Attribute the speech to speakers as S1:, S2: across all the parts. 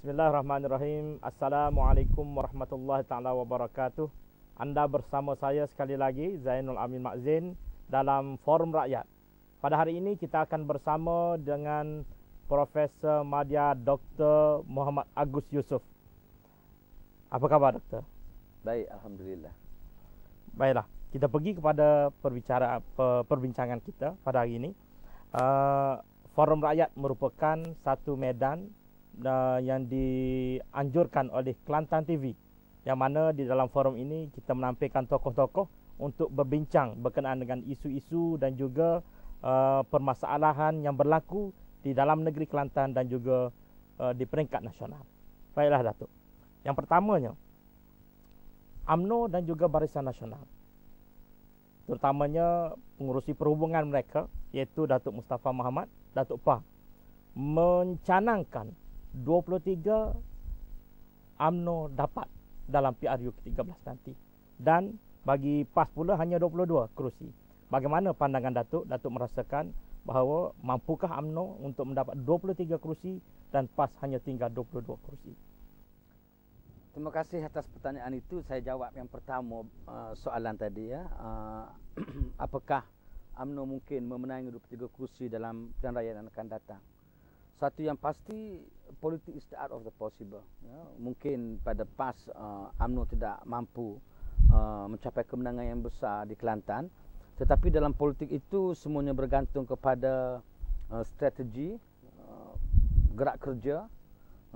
S1: Bismillahirrahmanirrahim. Assalamualaikum warahmatullahi taala wabarakatuh. Anda bersama saya sekali lagi Zainul Amin Makzin dalam Forum Rakyat. Pada hari ini kita akan bersama dengan Profesor Madya Dr. Muhammad Agus Yusuf. Apa khabar doktor?
S2: Baik, alhamdulillah.
S1: Baiklah, kita pergi kepada perbincangan kita pada hari ini. Uh, Forum Rakyat merupakan satu medan uh, yang dianjurkan oleh Kelantan TV yang mana di dalam forum ini kita menampilkan tokoh-tokoh untuk berbincang berkenaan dengan isu-isu dan juga uh, permasalahan yang berlaku di dalam negeri Kelantan dan juga uh, di peringkat nasional. Baiklah Datuk. Yang pertamanya AMNO dan juga Barisan Nasional. Terutamanya pengurusi perhubungan mereka iaitu Datuk Mustafa Muhammad, Datuk Pa mencanangkan 23 AMNO dapat dalam PRU ke-13 nanti dan bagi PAS pula hanya 22 kerusi. Bagaimana pandangan Datuk? Datuk merasakan bahawa mampukah AMNO untuk mendapat 23 kerusi dan PAS hanya tinggal 22 kerusi?
S2: Terima kasih atas pertanyaan itu. Saya jawab yang pertama uh, soalan tadi ya. Uh, apakah AMNO mungkin memenangi 23 kerusi dalam pilihan raya yang akan datang? Satu yang pasti politik is the art of the possible. Ya. Mungkin pada PAS uh, AMNO tidak mampu uh, mencapai kemenangan yang besar di Kelantan, tetapi dalam politik itu semuanya bergantung kepada uh, strategi, uh, gerak kerja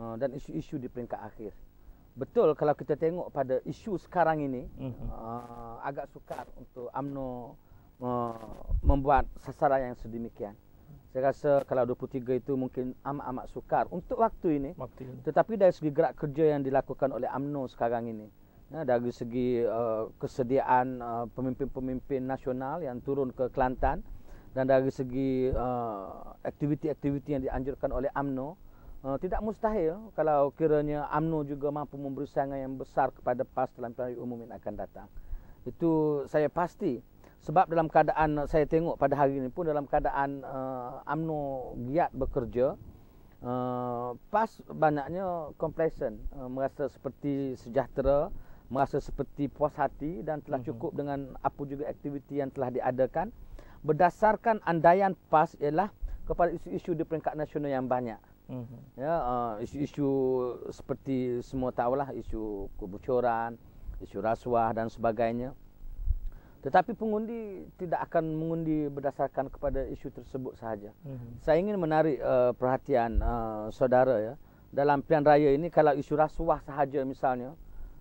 S2: uh, dan isu-isu di peringkat akhir. Betul kalau kita tengok pada isu sekarang ini mhm. uh, agak sukar untuk AMNO uh, membuat sasaran yang sedemikian saya rasa kalau 23 itu mungkin amat-amat sukar untuk waktu ini. waktu ini. Tetapi dari segi gerak kerja yang dilakukan oleh AMNO sekarang ini, ya, dari segi uh, kesediaan uh, pemimpin-pemimpin nasional yang turun ke Kelantan dan dari segi uh, aktiviti-aktiviti yang dianjurkan oleh AMNO, uh, tidak mustahil kalau kiranya AMNO juga mampu memberi sangat yang besar kepada PAS dalam pilihan umum yang akan datang. Itu saya pasti sebab dalam keadaan saya tengok pada hari ini pun dalam keadaan uh, UMNO giat bekerja uh, pas banyaknya complacent uh, merasa seperti sejahtera merasa seperti puas hati dan telah mhm. cukup mm-hmm. dengan apa juga aktiviti yang telah diadakan berdasarkan andaian pas ialah kepada isu-isu di peringkat nasional yang banyak mm-hmm. ya uh, isu seperti semua tahulah isu kebocoran isu rasuah dan sebagainya tetapi pengundi tidak akan mengundi berdasarkan kepada isu tersebut sahaja. Mm-hmm. Saya ingin menarik uh, perhatian uh, saudara ya. Dalam pilihan raya ini kalau isu rasuah sahaja misalnya,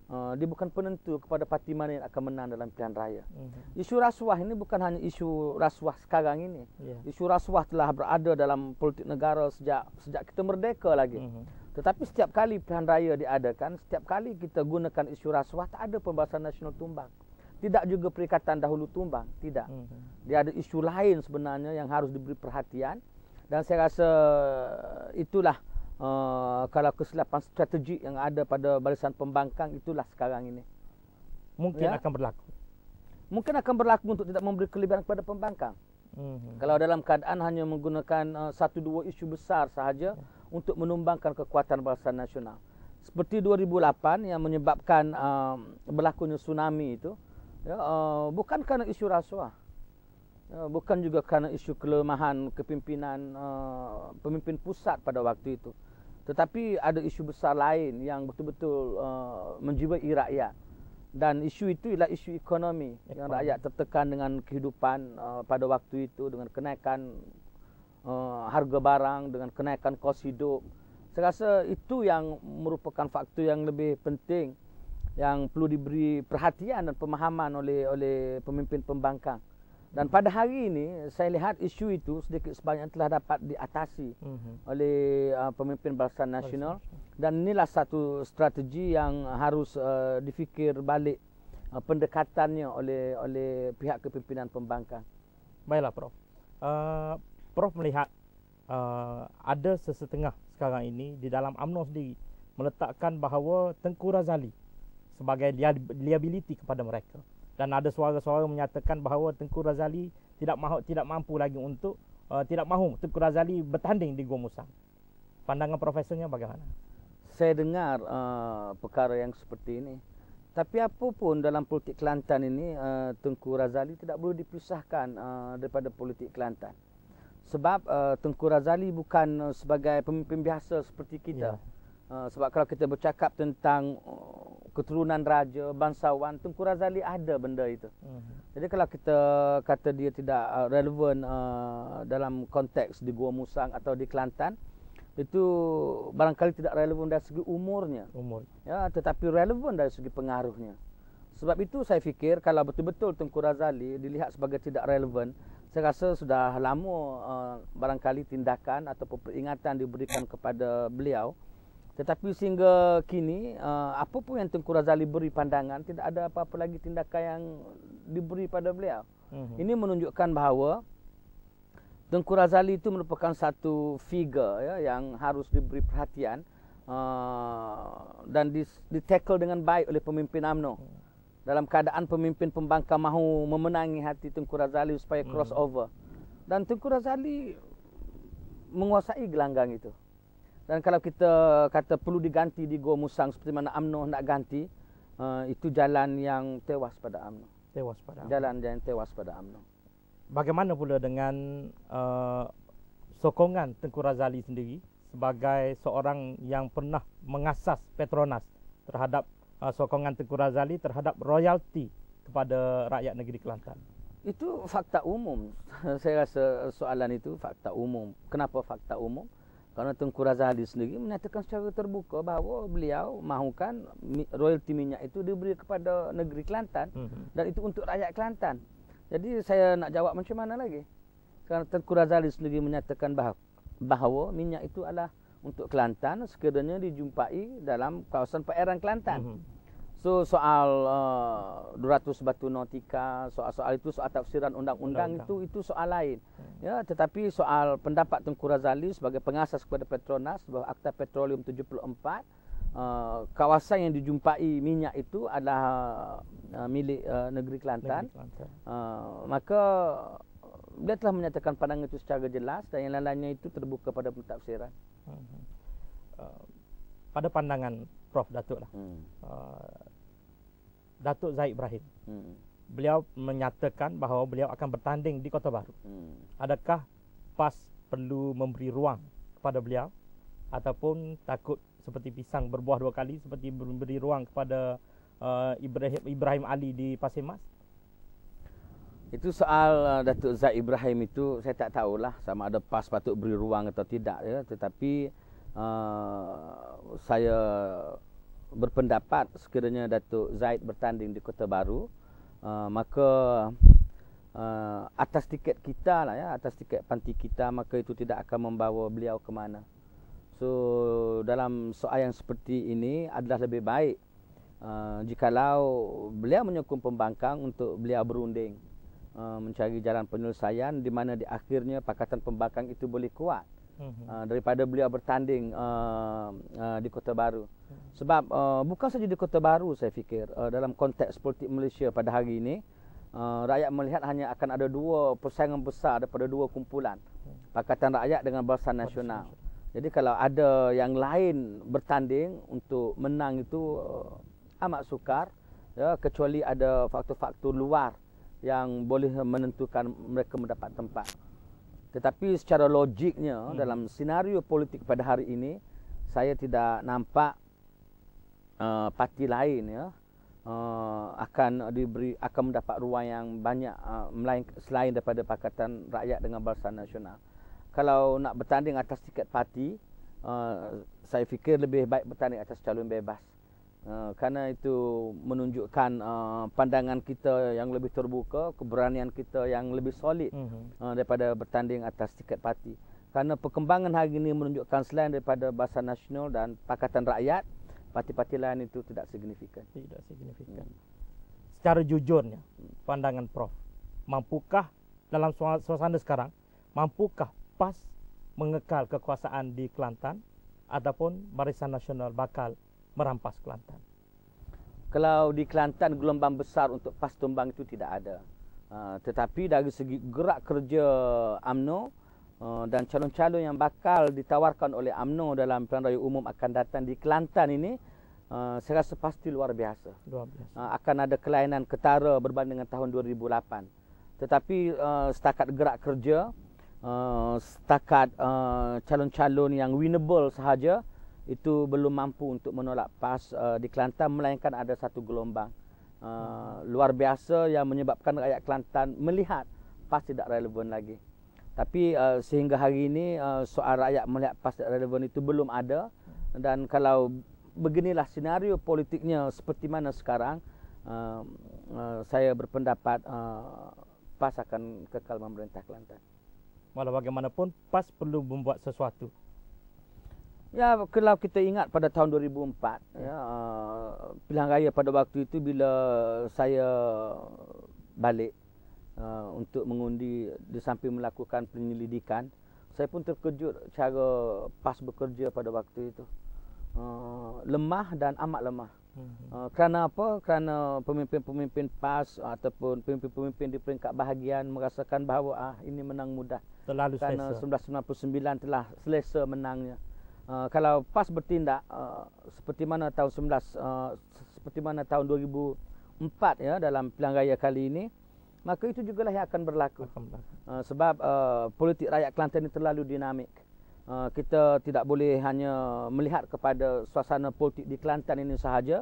S2: uh, dia bukan penentu kepada parti mana yang akan menang dalam pilihan raya. Mm-hmm. Isu rasuah ini bukan hanya isu rasuah sekarang ini. Yeah. Isu rasuah telah berada dalam politik negara sejak sejak kita merdeka lagi. Mm-hmm. Tetapi setiap kali pilihan raya diadakan, setiap kali kita gunakan isu rasuah tak ada pembahasan nasional tumbang. mm tidak juga perikatan dahulu tumbang tidak mm -hmm. dia ada isu lain sebenarnya yang harus diberi perhatian dan saya rasa itulah uh, kalau kesilapan strategi yang ada pada barisan pembangkang itulah sekarang ini mungkin ya? akan berlaku mungkin akan berlaku untuk tidak memberi kelebihan kepada pembangkang mm -hmm. kalau dalam keadaan hanya menggunakan uh, satu dua isu besar sahaja yeah. untuk menumbangkan kekuatan barisan nasional seperti 2008 yang menyebabkan uh, berlakunya tsunami itu ya, uh, bukan kerana isu rasuah uh, bukan juga kerana isu kelemahan kepimpinan uh, pemimpin pusat pada waktu itu tetapi ada isu besar lain yang betul-betul uh, menjiwai rakyat dan isu itu ialah isu ekonomi yang rakyat tertekan dengan kehidupan uh, pada waktu itu dengan kenaikan uh, harga barang dengan kenaikan kos hidup saya rasa itu yang merupakan faktor yang lebih penting yang perlu diberi perhatian dan pemahaman oleh oleh pemimpin pembangkang. Dan pada hari ini saya lihat isu itu sedikit sebanyak telah dapat diatasi mhm. oleh uh, pemimpin Barisan Nasional dan inilah satu strategi yang harus uh, difikir balik uh, pendekatannya oleh oleh pihak kepimpinan pembangkang.
S1: Baiklah Prof. Uh, Prof melihat uh, ada sesetengah sekarang ini di dalam AMNO sendiri meletakkan bahawa Tengku Razali sebagai liability kepada mereka. Dan ada suara-suara menyatakan bahawa Tengku Razali tidak mahu tidak mampu lagi untuk uh, tidak mahu Tengku Razali bertanding di Gua Musang. Pandangan profesornya bagaimana?
S2: Saya dengar uh, perkara yang seperti ini. Tapi apapun dalam politik Kelantan ini uh, Tengku Razali tidak perlu dipisahkan uh, daripada politik Kelantan. Sebab uh, Tengku Razali bukan uh, sebagai pemimpin biasa seperti kita. Yeah. Uh, sebab kalau kita bercakap tentang uh, keturunan raja, bangsawan, Tengku Razali ada benda itu. Mm-hmm. Jadi kalau kita kata dia tidak uh, relevan uh, dalam konteks di Gua Musang atau di Kelantan, itu barangkali tidak relevan dari segi umurnya. Umur. Ya, tetapi relevan dari segi pengaruhnya. Sebab itu saya fikir kalau betul-betul Tengku Razali dilihat sebagai tidak relevan, saya rasa sudah lama uh, barangkali tindakan atau peringatan diberikan kepada beliau. Tetapi sehingga kini, uh, apa pun yang Tengku Razali beri pandangan, tidak ada apa-apa lagi tindakan yang diberi pada beliau. Uh-huh. Ini menunjukkan bahawa Tengku Razali itu merupakan satu figure ya, yang harus diberi perhatian uh, dan ditackle dengan baik oleh pemimpin AMNO. Uh-huh. Hmm. Dalam keadaan pemimpin pembangkang mahu memenangi hati Tengku Razali supaya hmm. crossover. Uh-huh. Dan Tengku Razali menguasai gelanggang itu. Dan kalau kita kata perlu diganti di Gua Musang seperti mana UMNO nak ganti, uh, itu jalan yang tewas pada
S1: UMNO. Tewas pada UMNO.
S2: Jalan yang tewas pada UMNO.
S1: Bagaimana pula dengan uh, sokongan Tengku Razali sendiri sebagai seorang yang pernah mengasas Petronas terhadap uh, sokongan Tengku Razali terhadap royalti kepada rakyat negeri Kelantan?
S2: Itu fakta umum. Saya rasa soalan itu fakta umum. Kenapa fakta umum? Karena Tengku Raza Ali sendiri menyatakan secara terbuka bahawa beliau mahukan royalti minyak itu diberi kepada negeri Kelantan mm-hmm. dan itu untuk rakyat Kelantan. Jadi saya nak jawab macam mana lagi? Karena Tengku Raza Ali sendiri menyatakan bahawa, bahawa minyak itu adalah untuk Kelantan sekiranya dijumpai dalam kawasan perairan Kelantan. Mm-hmm. So soal uh, eh, 200 batu notika, soal-soal itu soal tafsiran undang-undang itu itu soal lain. Hmm. Ya, tetapi soal pendapat Tengku Razali sebagai pengasas kepada Petronas bahawa Akta Petroleum 74 uh, eh, kawasan yang dijumpai minyak itu adalah uh, milik uh, negeri Kelantan. Uh, maka dia telah menyatakan pandangan itu secara jelas dan yang lainnya itu terbuka pada pentafsiran.
S1: Uh, pada pandangan Prof Datuk lah. Hmm. Uh, Datuk Zaid Ibrahim. Hmm. Beliau menyatakan bahawa beliau akan bertanding di Kota Baru. Hmm. Adakah PAS perlu memberi ruang kepada beliau ataupun takut seperti pisang berbuah dua kali seperti memberi ruang kepada uh, Ibrahim Ibrahim Ali di Pasir Mas? Itu soal
S2: uh, Datuk Zaid Ibrahim itu saya tak tahulah sama ada PAS patut beri ruang atau tidak ya tetapi uh, saya berpendapat sekiranya Datuk Zaid bertanding di Kota Baru uh, maka uh, atas tiket kita lah ya atas tiket panti kita maka itu tidak akan membawa beliau ke mana so dalam soal yang seperti ini adalah lebih baik uh, jikalau beliau menyokong pembangkang untuk beliau berunding uh, mencari jalan penyelesaian di mana di akhirnya pakatan pembangkang itu boleh kuat uh, daripada beliau bertanding uh, uh, di Kota Baru. Mhm. Sebab uh, bukan saja di Kota Baru saya fikir uh, dalam konteks politik Malaysia pada hari ini uh, rakyat melihat hanya akan ada dua persaingan besar daripada dua kumpulan mhm. Pakatan Rakyat dengan Barisan Nasional. Jadi kalau ada yang lain bertanding untuk menang itu uh, amat sukar ya kecuali ada faktor-faktor luar yang boleh menentukan mereka mendapat tempat. Tetapi secara logiknya hmm. dalam senario politik pada hari ini saya tidak nampak uh, parti lain ya uh, akan diberi akan mendapat ruang yang banyak uh, selain daripada Pakatan Rakyat dengan Barisan Nasional. Kalau nak bertanding atas tiket parti uh, saya fikir lebih baik bertanding atas calon bebas. Ah, kerana itu menunjukkan ah, pandangan kita yang lebih terbuka, keberanian kita yang lebih solid mhm. ah, daripada bertanding atas tiket parti. Kerana perkembangan hari ini menunjukkan selain daripada Bahasa Nasional dan Pakatan Rakyat, parti-parti lain itu tidak signifikan. Tidak
S1: signifikan. Mm. Secara jujurnya, pandangan Prof, mampukah dalam suasana sekarang, mampukah PAS mengekal kekuasaan di Kelantan ataupun Barisan Nasional bakal merampas Kelantan.
S2: Kalau di Kelantan gelombang besar untuk PAS tumbang itu tidak ada. Uh, tetapi dari segi gerak kerja AMNO uh, dan calon-calon yang bakal ditawarkan oleh AMNO dalam pilihan raya umum akan datang di Kelantan ini uh, saya rasa pasti luar biasa. Luar biasa. Uh, akan ada kelainan ketara berbanding dengan tahun 2008. Tetapi uh, setakat gerak kerja, uh, setakat uh, calon-calon yang winnable sahaja, itu belum mampu untuk menolak PAS uh, di Kelantan melainkan ada satu gelombang uh, luar biasa yang menyebabkan rakyat Kelantan melihat PAS tidak relevan lagi. Tapi uh, sehingga hari ini uh, soal rakyat melihat PAS tidak relevan itu belum ada dan kalau beginilah senario politiknya seperti mana sekarang uh, uh, saya berpendapat uh, PAS akan
S1: kekal memerintah Kelantan. Walau bagaimanapun PAS perlu membuat sesuatu
S2: Ya, kalau kita ingat pada tahun 2004, ya, ya
S1: uh,
S2: pilihan raya pada waktu itu bila saya balik uh, untuk mengundi di samping melakukan penyelidikan, saya pun terkejut cara PAS bekerja pada waktu itu. Uh, lemah dan amat lemah. Uh, kerana apa? Kerana pemimpin-pemimpin PAS ataupun pemimpin-pemimpin di peringkat bahagian merasakan bahawa ah ini menang mudah. Terlalu selesa. Kerana 1999 telah selesa menangnya. Uh, kalau PAS bertindak uh, seperti mana tahun 19 uh, seperti mana tahun 2004 ya dalam pilihan raya kali ini maka itu jugalah yang akan berlaku uh, sebab uh, politik rakyat Kelantan ini terlalu dinamik uh, kita tidak boleh hanya melihat kepada suasana politik di Kelantan ini sahaja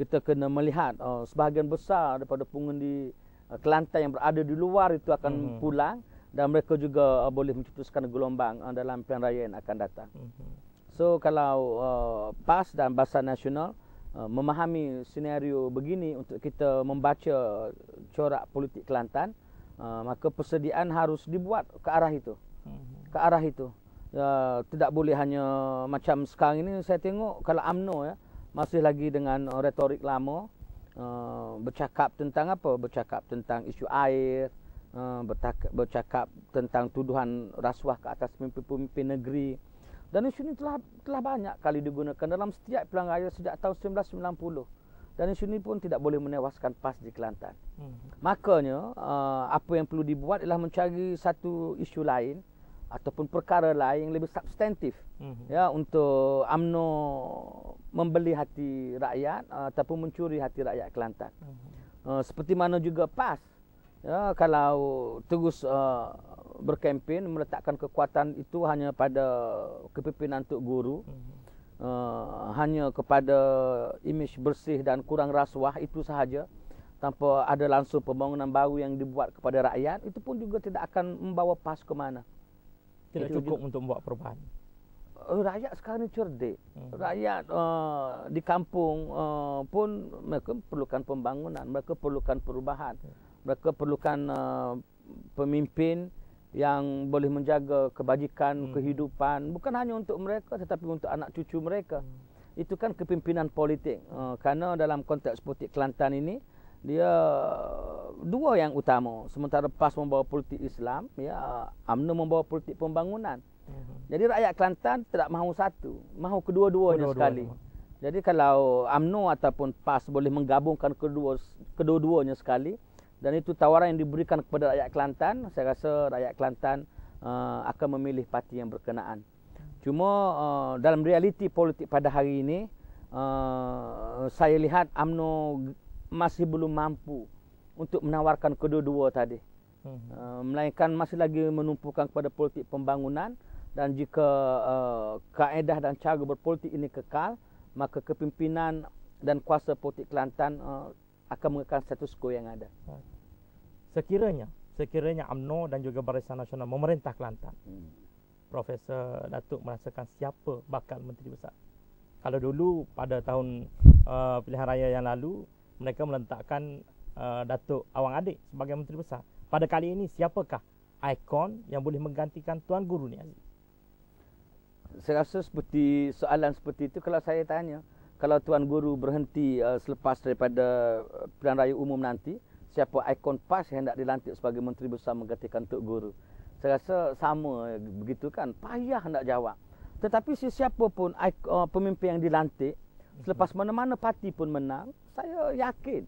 S2: kita kena melihat uh, sebahagian besar daripada pengundi uh, Kelantan yang berada di luar itu akan hmm. pulang dan mereka juga uh, boleh mencetuskan gelombang uh, dalam pilihan raya yang akan datang. Hmm. So kalau uh, PAS dan Basar Nasional uh, memahami senario begini untuk kita membaca corak politik Kelantan, uh, maka persediaan harus dibuat ke arah itu. Hmm. Ke arah itu. Uh, tidak boleh hanya macam sekarang ini saya tengok kalau AMNO ya masih lagi dengan uh, retorik lama uh, bercakap tentang apa? Bercakap tentang isu air, uh, bercakap tentang tuduhan rasuah ke atas pemimpin-pemimpin negeri. Dan isu ini telah, telah banyak kali digunakan dalam setiap pelan raya sejak tahun 1990. Dan isu ini pun tidak boleh menewaskan PAS di Kelantan. Hmm. Makanya, uh, apa yang perlu dibuat ialah mencari satu isu lain ataupun perkara lain yang lebih substantif hmm. ya untuk AMNO membeli hati rakyat uh, ataupun mencuri hati rakyat Kelantan. Hmm. Uh, seperti mana juga PAS ya kalau terus uh, berkempen meletakkan kekuatan itu hanya pada kepimpinan Tok Guru. Uh, hanya kepada imej bersih dan kurang rasuah itu sahaja tanpa ada langsung pembangunan baru yang dibuat kepada rakyat itu pun juga tidak akan membawa pas ke mana
S1: tidak itu cukup juga. untuk
S2: membuat perubahan eh, rakyat sekarang ini cerdik hmm. rakyat uh, di kampung uh, pun mereka perlukan pembangunan mereka perlukan perubahan hmm. mereka perlukan uh, pemimpin yang boleh menjaga kebajikan hmm. kehidupan bukan hanya untuk mereka tetapi untuk anak cucu mereka hmm. itu kan kepimpinan politik uh, kerana dalam konteks politik Kelantan ini dia dua yang utama sementara PAS membawa politik Islam ya AMNO membawa politik pembangunan hmm. jadi rakyat Kelantan tidak mahu satu mahu kedua-duanya kedua sekali jadi kalau AMNO ataupun PAS boleh menggabungkan kedua kedua-duanya sekali dan itu tawaran yang diberikan kepada rakyat Kelantan saya rasa rakyat Kelantan uh, akan memilih parti yang berkenaan cuma uh, dalam realiti politik pada hari ini uh, saya lihat AMNO masih belum mampu untuk menawarkan kedua-dua tadi hmm. uh, melainkan masih lagi menumpukan kepada politik pembangunan dan jika uh, kaedah dan cara berpolitik ini kekal maka kepimpinan dan kuasa politik Kelantan uh, akan mengekang status quo yang ada.
S1: Sekiranya, sekiranya AMNO dan juga Barisan Nasional memerintah Kelantan, hmm. Profesor Datuk merasakan siapa bakal Menteri Besar. Kalau dulu pada tahun uh, pilihan raya yang lalu, mereka meletakkan uh, Datuk Awang Adik sebagai Menteri Besar. Pada kali ini, siapakah ikon yang boleh menggantikan Tuan Guru ni? Saya rasa
S2: seperti soalan seperti itu kalau saya tanya, kalau tuan guru berhenti uh, selepas daripada uh, pilihan raya umum nanti siapa ikon PAS yang hendak dilantik sebagai menteri besar menggantikan Tok Guru saya rasa sama eh, begitu kan payah nak jawab tetapi sesiapa pun uh, pemimpin yang dilantik mhm. selepas mana-mana parti pun menang saya yakin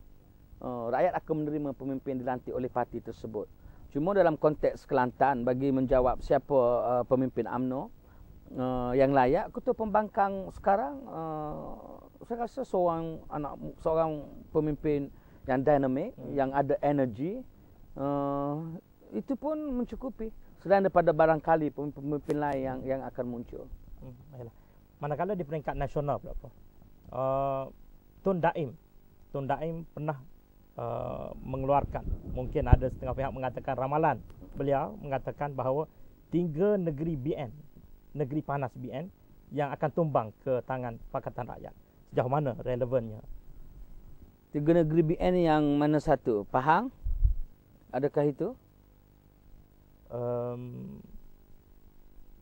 S2: uh, rakyat akan menerima pemimpin yang dilantik oleh parti tersebut cuma dalam konteks Kelantan bagi menjawab siapa uh, pemimpin AMNO uh, yang layak ketua pembangkang sekarang uh, saya rasa seorang anak seorang pemimpin yang dinamik hmm. yang ada energy uh, itu pun mencukupi
S1: selain daripada barangkali pemimpin lain yang yang akan muncul. Hmm, baiklah. Manakala di peringkat nasional pula apa? Uh, Tun Daim Tun Daim pernah uh, mengeluarkan mungkin ada setengah pihak mengatakan ramalan. Beliau mengatakan bahawa tiga negeri BN negeri panas BN yang akan tumbang ke tangan Pakatan Rakyat? Sejauh mana relevannya? Tiga negeri BN yang mana satu? Pahang? Adakah itu? Um,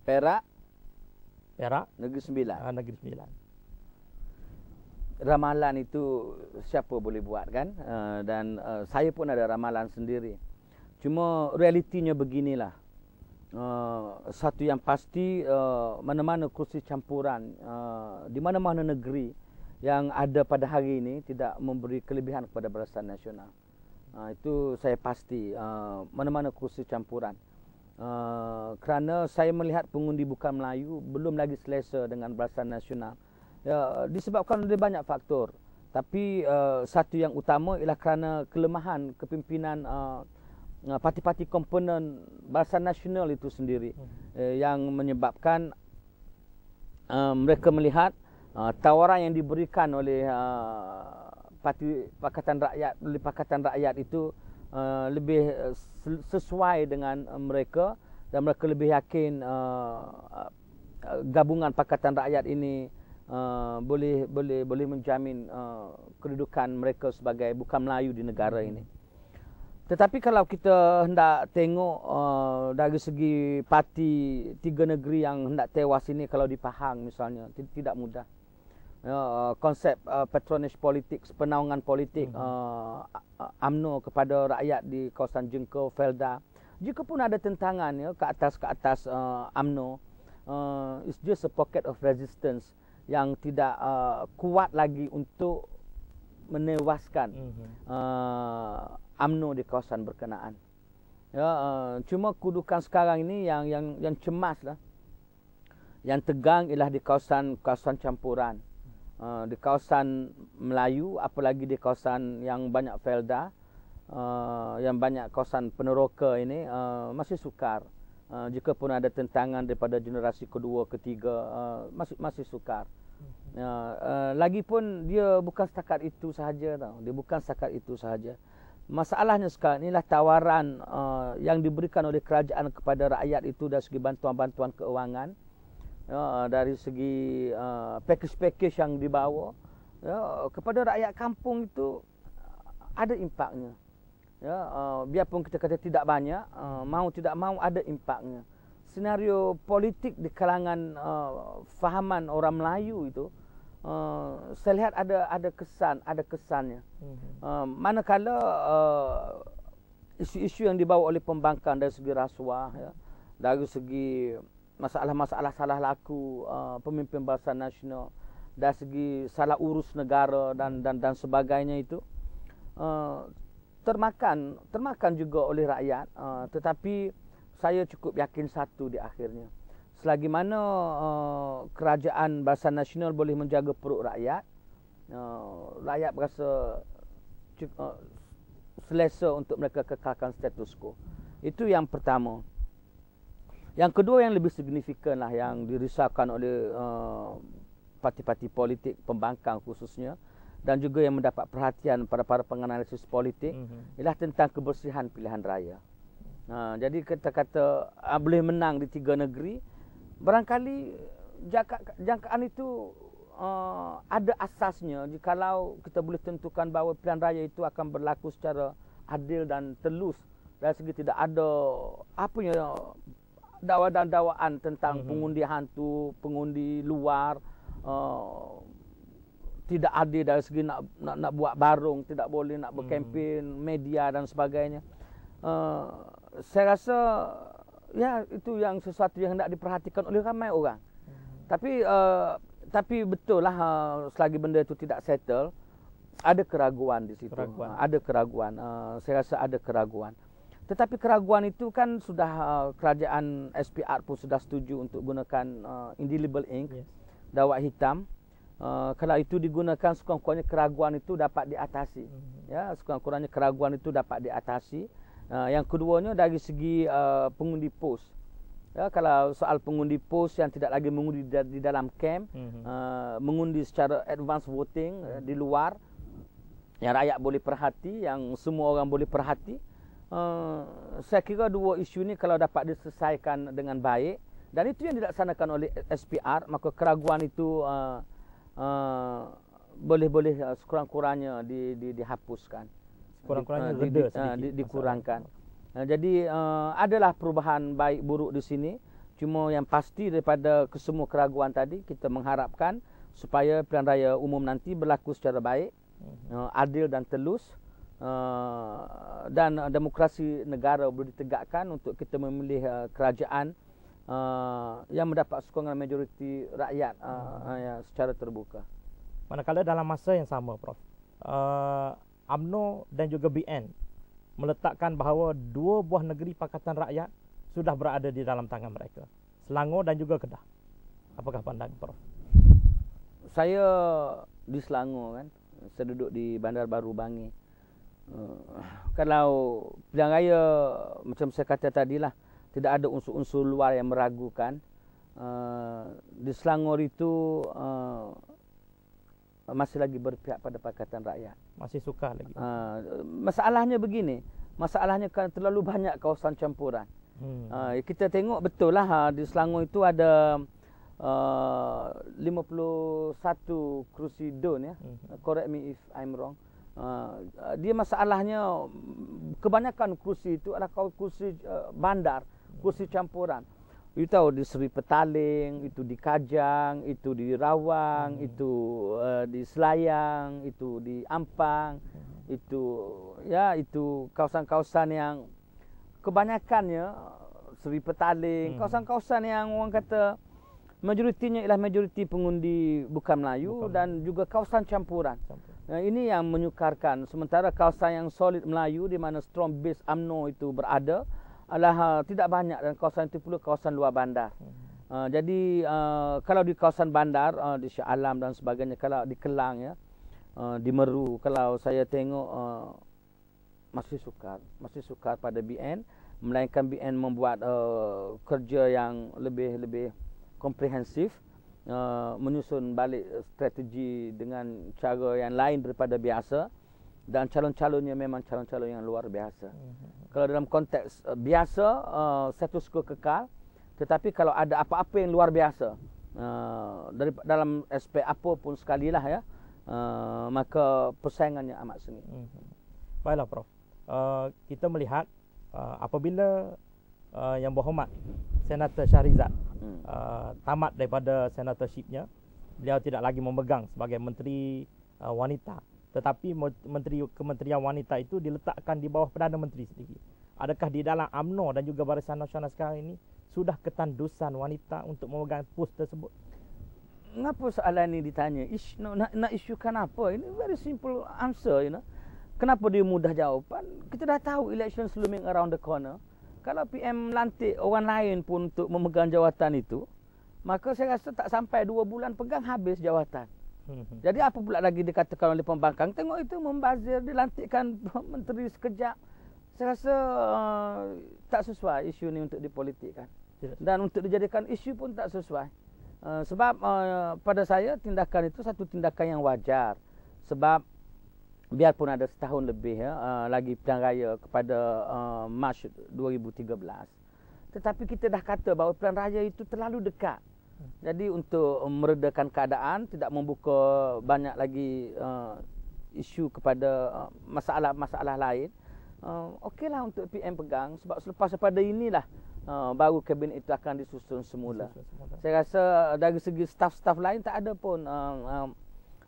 S1: Perak?
S2: Perak. Negeri Sembilan? Ha, negeri Sembilan. Ramalan itu siapa boleh buat kan? Uh, dan uh, saya pun ada ramalan sendiri. Cuma realitinya beginilah. Uh, satu yang pasti uh, mana-mana kursi campuran uh, di mana-mana negeri yang ada pada hari ini tidak memberi kelebihan kepada barisan nasional uh, itu saya pasti uh, mana-mana uh, kursi campuran uh, kerana saya melihat pengundi bukan Melayu belum lagi selesa dengan barisan nasional uh, disebabkan oleh banyak faktor tapi uh, satu yang utama ialah kerana kelemahan kepimpinan uh, parti-parti komponen bahasa Nasional itu sendiri uh, yang menyebabkan uh, mereka melihat uh, tawaran yang diberikan oleh uh, parti Pakatan Rakyat oleh Pakatan Rakyat itu uh, lebih sesuai dengan uh, mereka dan mereka lebih yakin uh, gabungan Pakatan Rakyat ini uh, boleh boleh boleh menjamin uh, kedudukan mereka sebagai bukan Melayu di negara hmm. ini. Tetapi kalau kita hendak tengok uh, dari segi parti tiga negeri yang hendak tewas ini kalau di Pahang misalnya, tidak mudah. Uh, konsep uh, patronage politik, penaungan politik uh, hmm. UMNO kepada rakyat di kawasan Jengko, Felda. Jika pun ada tentangan ya, ke atas-ke atas UMNO, uh, uh, it's just a pocket of resistance yang tidak uh, kuat lagi untuk menewaskan uh, UMNO di kawasan berkenaan. Ya, uh, cuma kudukan sekarang ini yang yang yang cemas lah. Yang tegang ialah di kawasan kawasan campuran. Uh, di kawasan Melayu, apalagi di kawasan yang banyak felda, uh, yang banyak kawasan peneroka ini uh, masih sukar. Uh, jika pun ada tentangan daripada generasi kedua, ketiga, uh, masih masih sukar. Uh, uh, lagipun dia bukan setakat itu sahaja tau. Dia bukan setakat itu sahaja masalahnya sekarang inilah tawaran uh, yang diberikan oleh kerajaan kepada rakyat itu dari segi bantuan-bantuan keuangan uh, dari segi uh, package-package yang dibawa ya kepada rakyat kampung itu ada impaknya ya uh, biarpun kita kata tidak banyak uh, mau tidak mau ada impaknya senario politik di kalangan uh, fahaman orang Melayu itu Uh, saya lihat ada ada kesan, ada kesannya. Mhm. Uh, manakala uh, isu-isu uh, yang dibawa oleh pembangkang dari segi rasuah, ya, dari segi masalah-masalah salah laku uh, pemimpin bahasa nasional, dari segi salah urus negara dan dan dan sebagainya itu uh, termakan termakan juga oleh rakyat. Uh, tetapi saya cukup yakin satu di akhirnya selagi mana uh, kerajaan basan nasional boleh menjaga perut rakyat uh, rakyat rasa uh, eh, selesa untuk mereka kekalkan status quo itu yang pertama yang kedua yang lebih signifikan lah yang dirisaukan oleh uh, parti-parti politik pembangkang khususnya dan juga yang mendapat perhatian para para penganalisis politik mm-hmm. ialah tentang kebersihan pilihan raya. Uh, jadi kata-kata uh, boleh menang di tiga negeri barangkali jangka, jangkaan itu uh, ada asasnya jikalau kita boleh tentukan bahawa pilihan raya itu akan berlaku secara adil dan telus dari segi tidak ada apa apanya dakwaan-dakwaan tentang mm-hmm. pengundi hantu, pengundi luar uh, tidak adil dari segi nak nak, nak buat barung, tidak boleh nak mhm. berkempen hmm. media dan sebagainya. Uh, saya rasa ya itu yang sesuatu yang hendak diperhatikan oleh ramai orang. Hmm. Tapi uh, tapi betul lah uh, selagi benda itu tidak settle ada keraguan di situ. Keraguan. Ada keraguan. Uh, saya rasa ada keraguan. Tetapi keraguan itu kan sudah uh, kerajaan SPR pun sudah setuju untuk gunakan uh, indelible ink, yes. dawat hitam. Uh, kalau itu digunakan sekurang-kurangnya keraguan itu dapat diatasi. Mm-hmm. Ya, sekurang-kurangnya keraguan itu dapat diatasi. Ah, yang keduanya dari segi uh, pengundi pos. Ya, kalau soal pengundi pos yang tidak lagi mengundi da- di dalam kem, mm-hmm. uh, ah, mengundi secara advance voting mm-hmm. uh, di mhm. luar, yang rakyat boleh perhati, yang semua orang boleh perhati. Uh, saya kira dua isu ini kalau dapat diselesaikan dengan baik dan itu yang dilaksanakan oleh SPR maka keraguan itu uh, uh, boleh-boleh uh, sekurang-kurangnya di, di, dihapuskan kurang kurangnya reda ah, di, dikurangkan. Masalah. Jadi uh, adalah perubahan baik buruk di sini. Cuma yang pasti daripada kesemua keraguan tadi kita mengharapkan supaya pilihan raya umum nanti berlaku secara baik, uh, adil dan telus uh, dan demokrasi negara boleh ditegakkan untuk kita memilih uh, kerajaan uh, yang mendapat sokongan majoriti rakyat
S1: uh, uh, ya, secara terbuka. Manakala dalam masa yang sama, Prof. Uh, UMNO dan juga BN meletakkan bahawa dua buah negeri Pakatan Rakyat sudah berada di dalam tangan mereka. Selangor dan juga Kedah. Apakah pandangan Prof?
S2: Saya di Selangor kan, saya duduk di Bandar Baru Bangi. Uh, kalau pilihan raya macam saya kata tadi lah, tidak ada unsur-unsur luar yang meragukan. Uh, di Selangor itu uh, masih lagi berpihak pada pakatan rakyat.
S1: Masih suka lagi.
S2: Uh, masalahnya begini, masalahnya kan terlalu banyak kawasan campuran. Hmm. Uh, kita tengok betul lah ha, di Selangor itu ada uh, 51 kerusi don ya. Hmm. Correct me if I'm wrong. Uh, dia masalahnya kebanyakan kerusi itu adalah kerusi uh, eh, bandar, kerusi campuran. Itu tahu di Seri Petaling, itu di Kajang, itu di Rawang, hmm. itu uh, di Selayang, itu di Ampang, hmm. itu ya itu kawasan-kawasan yang kebanyakannya Seri Petaling, hmm. kawasan-kawasan yang orang kata majoritinya ialah majoriti pengundi bukan Melayu bukan. dan juga kawasan campuran. Campur. Nah, ini yang menyukarkan sementara kawasan yang solid Melayu di mana strong base AMNO itu berada adalah uh, tidak banyak dan kawasan itu pula kawasan luar bandar. Uh, jadi uh, kalau di kawasan bandar uh, di Shah Alam dan sebagainya kalau di Kelang ya uh, di Meru kalau saya tengok uh, masih sukar masih sukar pada BN melainkan BN membuat uh, kerja yang lebih lebih komprehensif uh, menyusun balik strategi dengan cara yang lain daripada biasa dan calon-calonnya memang calon-calon yang luar biasa. Mm-hmm. Kalau dalam konteks uh, biasa, uh, status quo kekal. Tetapi kalau ada apa-apa yang luar biasa uh, dari dalam aspek apa pun lah ya, uh, maka persaingannya amat sengit.
S1: Mm-hmm. Baiklah Prof. Uh, kita melihat uh, apabila uh, yang berhormat Senator Syarizat mm. uh, tamat daripada senatorshipnya, beliau tidak lagi memegang sebagai Menteri uh, Wanita tetapi menteri kementerian wanita itu diletakkan di bawah perdana menteri sendiri adakah di dalam amno dan juga barisan nasional sekarang ini sudah ketandusan wanita untuk memegang pos tersebut Kenapa soalan ini ditanya? Ish, no, nak, nak isukan apa? Ini very simple answer, you know.
S2: Kenapa dia mudah jawapan? Kita dah tahu election looming around the corner. Kalau PM lantik orang lain pun untuk memegang jawatan itu, maka saya rasa tak sampai dua bulan pegang habis jawatan. Mhm. Jadi apa pula lagi dikatakan oleh pembangkang? Tengok itu membazir, dilantikkan menteri sekejap. Saya rasa uh, tak sesuai isu ini untuk dipolitikkan. Yes. Dan untuk dijadikan isu pun tak sesuai. Uh, sebab uh, pada saya tindakan itu satu tindakan yang wajar. Sebab biarpun ada setahun lebih ya, uh, lagi pilihan raya kepada uh, Mac 2013. Tetapi kita dah kata bahawa pilihan raya itu terlalu dekat. Jadi untuk meredakan keadaan, tidak membuka banyak lagi uh, isu kepada eh, masalah-masalah uh, lain, uh, okeylah untuk PM pegang sebab selepas daripada inilah uh, baru kabinet itu akan disusun semula. Saya rasa dari segi staf-staf lain tak ada pun uh, uh,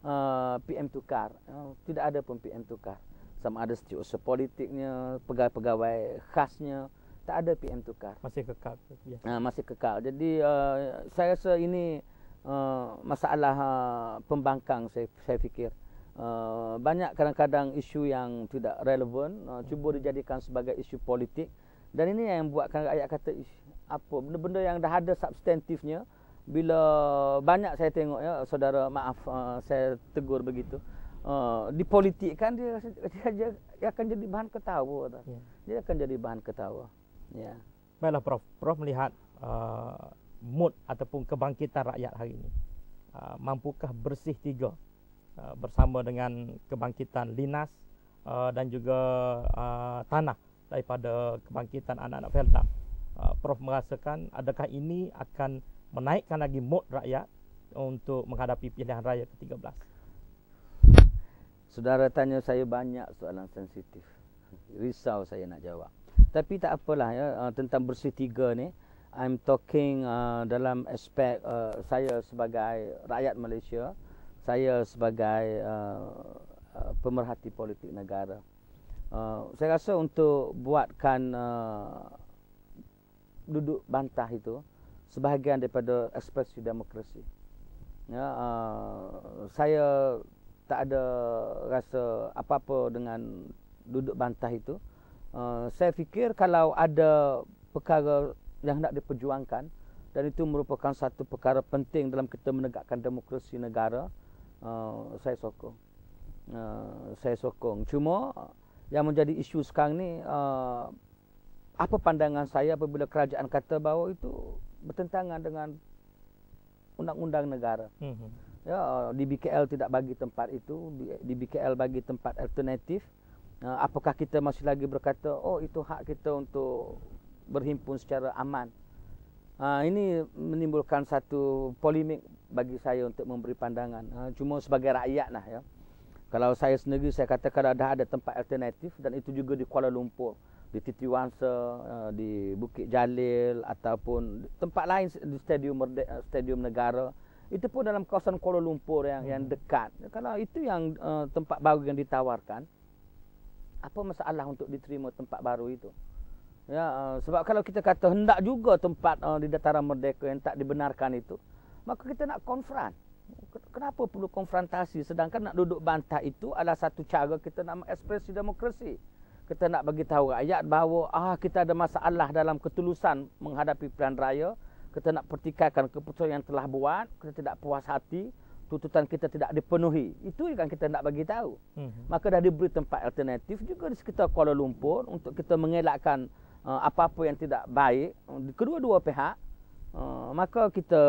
S2: uh, PM tukar. Uh, tidak ada pun PM tukar. Sama ada setiausaha politiknya, pegawai-pegawai khasnya, tak ada PM
S1: tukar. Masih kekal. Ya.
S2: Uh, masih kekal. Jadi uh, saya rasa ini uh, masalah uh, pembangkang saya, saya fikir. Uh, banyak kadang-kadang isu yang tidak relevan uh, hmm. dijadikan sebagai isu politik dan ini yang buatkan ayat kata apa benda-benda yang dah ada substantifnya bila banyak saya tengok ya saudara maaf uh, saya tegur begitu uh, politik kan dia, dia, dia akan jadi bahan ketawa ya. dia akan jadi bahan ketawa Yeah.
S1: Baiklah Prof, Prof melihat uh, mood ataupun kebangkitan rakyat hari ini. Uh, mampukah bersih tiga uh, bersama dengan kebangkitan Linas uh, dan juga uh, Tanah daripada kebangkitan anak-anak Felda? Uh, Prof merasakan adakah ini akan menaikkan lagi mood rakyat untuk menghadapi pilihan raya ke-13?
S2: Saudara tanya saya banyak soalan sensitif. Risau saya nak jawab tapi tak apalah ya uh, tentang bersih tiga ni I'm talking uh, dalam aspek uh, saya sebagai rakyat Malaysia saya sebagai uh, uh, pemerhati politik negara uh, saya rasa untuk buatkan uh, duduk bantah itu sebahagian daripada ekspresi demokrasi ya uh, saya tak ada rasa apa-apa dengan duduk bantah itu Eh, saya fikir kalau ada perkara yang hendak diperjuangkan dan itu merupakan satu perkara penting dalam kita menegakkan demokrasi negara, uh, saya sokong. Uh, saya sokong. Cuma yang menjadi isu sekarang ni uh, apa pandangan saya apabila kerajaan kata bahawa itu bertentangan dengan undang-undang negara. Mm-hmm. Ya, di BKL tidak bagi tempat itu, di, di BKL bagi tempat alternatif. Uh, Eh, apakah kita masih lagi berkata oh itu hak kita untuk berhimpun secara aman eh, ini menimbulkan satu polemik bagi saya untuk memberi pandangan. Eh, cuma sebagai rakyat lah ya. Kalau saya sendiri saya kata kalau dah ada tempat alternatif dan itu juga di Kuala Lumpur, di Titi di Bukit Jalil ataupun tempat lain di Stadium Merde- Stadium Negara, itu pun dalam kawasan Kuala Lumpur yang hmm. yang dekat. Kalau itu yang tempat baru yang ditawarkan, apa masalah untuk diterima tempat baru itu? Ya, uh, sebab kalau kita kata hendak juga tempat uh, di dataran merdeka yang tak dibenarkan itu, maka kita nak konfront. Kenapa perlu konfrontasi sedangkan nak duduk bantah itu adalah satu cara kita nak mengekspresi demokrasi. Kita nak bagi tahu rakyat bahawa ah kita ada masalah dalam ketulusan menghadapi pilihan raya, kita nak pertikaikan keputusan yang telah buat, kita tidak puas hati, tuntutan kita tidak dipenuhi itu yang kita nak bagi tahu hmm. maka dah diberi tempat alternatif juga di sekitar Kuala Lumpur untuk kita mengelakkan uh, apa-apa yang tidak baik kedua-dua pihak uh, maka kita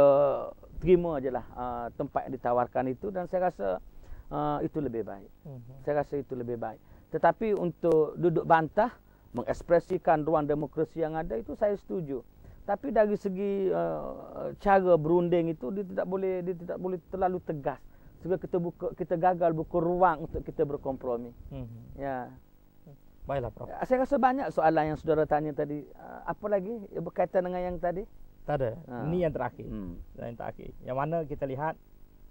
S2: terima ajalah uh, tempat yang ditawarkan itu dan saya rasa uh, itu lebih baik hmm. saya rasa itu lebih baik tetapi untuk duduk bantah mengekspresikan ruang demokrasi yang ada itu saya setuju tapi dari segi uh, cara berunding itu dia tidak boleh dia tidak boleh terlalu tegas sebab kita buka kita gagal buka ruang untuk kita berkompromi. Hmm. Ya. Baiklah Prof. Saya rasa banyak soalan yang saudara tanya tadi. Uh, apa lagi berkaitan dengan yang tadi?
S1: Tak ada. Uh. Ini yang terakhir. Hmm. Yang terakhir. Yang mana kita lihat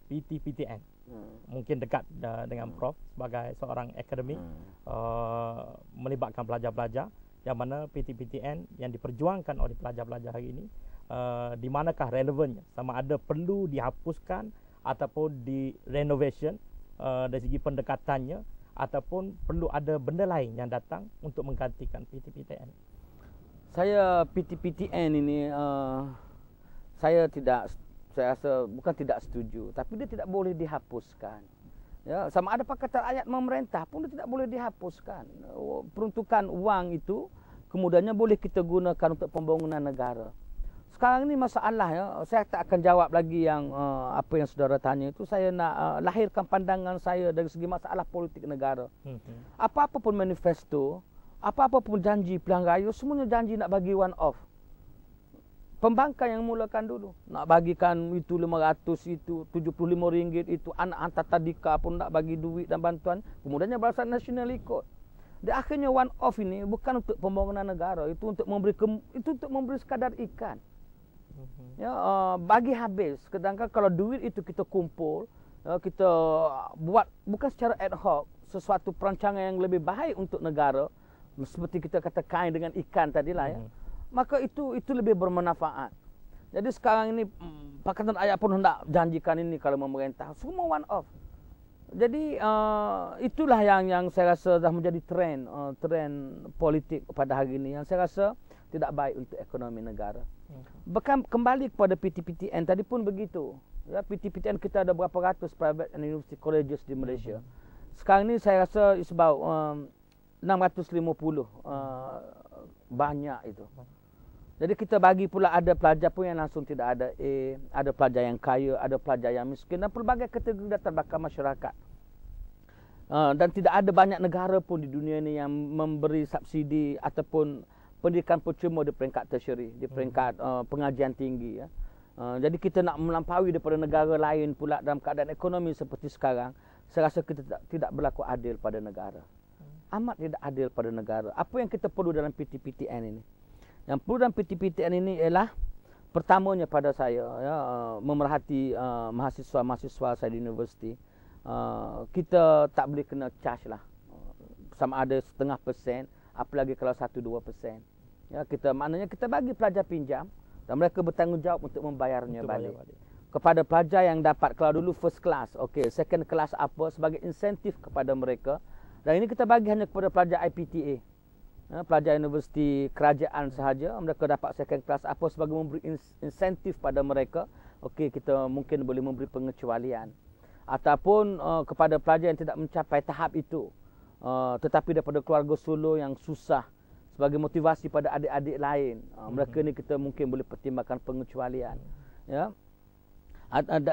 S1: PTPTN. Hmm. Mungkin dekat uh, dengan hmm. Prof sebagai seorang akademik hmm. uh, melibatkan pelajar-pelajar yang mana PTPTN yang diperjuangkan oleh pelajar-pelajar hari ini uh, di manakah relevannya sama ada perlu dihapuskan ataupun di renovation uh, dari segi pendekatannya ataupun perlu ada benda lain yang datang untuk menggantikan PTPTN. Saya
S2: PTPTN ini uh, saya tidak saya rasa bukan tidak setuju tapi dia tidak boleh dihapuskan. Ya, sama ada perkataan ayat memerintah pun tidak boleh dihapuskan. Oh, peruntukan wang itu kemudiannya boleh kita gunakan untuk pembangunan negara. Sekarang ini masalah ya, saya tak akan jawab lagi yang uh, apa yang saudara tanya itu. Saya nak uh, lahirkan pandangan saya dari segi masalah politik negara. Hmm, hmm. Apa-apa pun manifesto, apa-apa pun janji pelanggaran, semuanya janji nak bagi one off pembangkang yang mulakan dulu. Nak bagikan itu 500 itu, 75 ringgit itu, anak hantar tadika pun nak bagi duit dan bantuan. Kemudiannya berasal nasional ikut. Dan akhirnya one off ini bukan untuk pembangunan negara, itu untuk memberi kem, itu untuk memberi sekadar ikan. Mhm. Ya, uh, bagi habis. Sedangkan kalau duit itu kita kumpul, uh, kita buat bukan secara ad hoc, sesuatu perancangan yang lebih baik untuk negara, seperti kita kata kain dengan ikan tadi lah ya. hmm maka itu itu lebih bermanfaat. Jadi sekarang ini Pakatan Ayat pun hendak janjikan ini kalau memerintah semua one off. Jadi uh, itulah yang yang saya rasa dah menjadi trend uh, trend politik pada hari ini yang saya rasa tidak baik untuk ekonomi negara. Ya. Bukan kembali kepada PTPTN tadi pun begitu. Ya, PTPTN kita ada berapa ratus private and university colleges di Malaysia. Mhm. Sekarang ini saya rasa is um, 650 uh, eh, banyak itu. Jadi kita bagi pula ada pelajar pun yang langsung tidak ada A, ada pelajar yang kaya, ada pelajar yang miskin dan pelbagai kategori latar belakang masyarakat. Ah, dan tidak ada banyak negara pun di dunia ini yang memberi subsidi ataupun pendidikan percuma di peringkat tersyari, di hmm. peringkat ah, pengajian tinggi. Ya. Ah, jadi kita nak melampaui daripada negara lain pula dalam keadaan ekonomi seperti sekarang, saya rasa kita tidak, berlaku adil pada negara. Hmm. Amat tidak adil pada negara. Apa yang kita perlu dalam PTPTN ini? Yang perlu dalam PTPTN ini ialah pertamanya pada saya ya, eh, memerhati uh, mahasiswa-mahasiswa saya di universiti. Uh, kita tak boleh kena charge lah. Sama ada setengah persen, apalagi kalau satu dua persen. Ya, kita maknanya kita bagi pelajar pinjam dan mereka bertanggungjawab untuk membayarnya untuk balik. balik. Kepada pelajar yang dapat kalau dulu first class, okay, second class apa sebagai insentif kepada mereka. Dan ini kita bagi hanya kepada pelajar IPTA. Ha, pelajar universiti kerajaan sahaja mereka dapat second class apa sebagai memberi insentif pada mereka okey kita mungkin boleh memberi pengecualian ataupun uh, kepada pelajar yang tidak mencapai tahap itu uh, tetapi daripada keluarga solo yang susah sebagai motivasi pada adik-adik lain uh, mereka ni kita mungkin boleh pertimbangkan pengecualian ya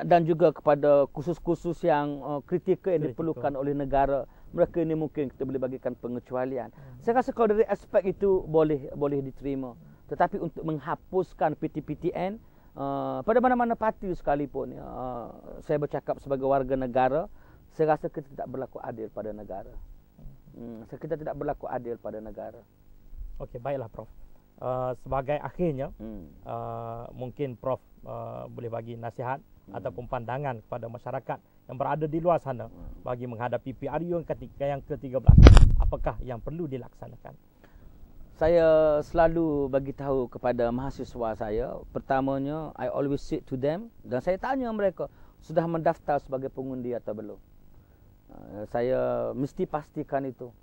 S2: dan juga kepada khusus-khusus yang uh, kritikal yang diperlukan oleh negara mereka ini mungkin kita boleh bagikan pengecualian. Hmm. Saya rasa kalau dari aspek itu boleh boleh diterima. Tetapi untuk menghapuskan PTPTN uh, eh, pada mana-mana parti sekalipun uh, saya bercakap sebagai warga negara, saya rasa kita tidak berlaku adil pada negara. Hmm, hmm kita tidak berlaku adil pada negara.
S1: Okey, baiklah Prof uh, sebagai akhirnya hmm. uh, mungkin prof uh, boleh bagi nasihat hmm. ataupun pandangan kepada masyarakat yang berada di luar sana hmm. bagi menghadapi PRU yang ketiga yang ke-13 apakah yang perlu dilaksanakan saya selalu bagi tahu kepada
S2: mahasiswa saya pertamanya I always sit to them dan saya tanya mereka sudah mendaftar sebagai pengundi atau belum uh, saya mesti pastikan itu.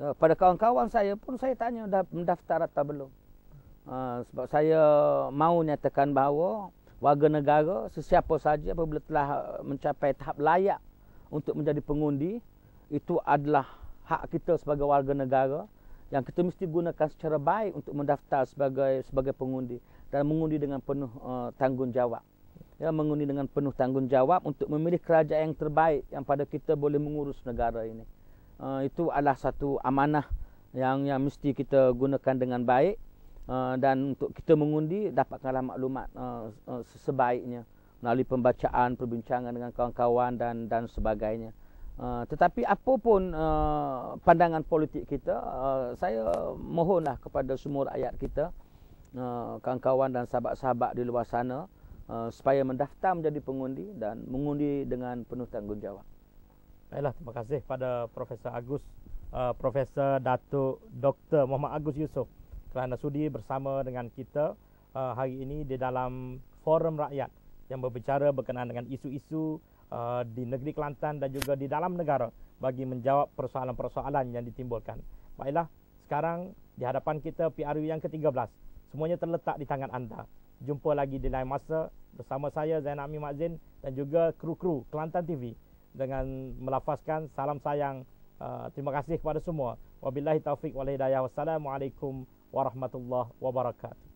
S2: Uh, pada kawan-kawan saya pun saya tanya dah mendaftar atau belum. Ha, sebab saya mahu nyatakan bahawa warga negara sesiapa saja apabila telah mencapai tahap layak untuk menjadi pengundi itu adalah hak kita sebagai warga negara yang kita mesti gunakan secara baik untuk mendaftar sebagai sebagai pengundi dan mengundi dengan penuh uh, tanggungjawab ya mengundi dengan penuh tanggungjawab untuk memilih kerajaan yang terbaik yang pada kita boleh mengurus negara ini uh, itu adalah satu amanah yang yang mesti kita gunakan dengan baik Eh, dan untuk kita mengundi dapatkanlah maklumat uh, uh, sebaiknya melalui pembacaan perbincangan dengan kawan-kawan dan dan sebagainya uh, tetapi apapun uh, pandangan politik kita uh, saya mohonlah kepada semua rakyat kita uh, kawan-kawan dan sahabat-sahabat di luar sana uh, supaya mendaftar menjadi pengundi dan mengundi dengan penuh tanggungjawab
S1: baiklah terima kasih pada profesor Agus uh, profesor Datuk Dr Muhammad Agus Yusof kerana sudi bersama dengan kita uh, hari ini di dalam forum rakyat yang berbicara berkenaan dengan isu-isu uh, di negeri Kelantan dan juga di dalam negara bagi menjawab persoalan-persoalan yang ditimbulkan. Baiklah, sekarang di hadapan kita PRU yang ke-13. Semuanya terletak di tangan anda. Jumpa lagi di lain masa bersama saya Zainal Amin Mazin dan juga kru-kru Kelantan TV dengan melafazkan salam sayang. Uh, terima kasih kepada semua. Wabillahi taufik wal hidayah. Wassalamualaikum ورحمة الله وبركاته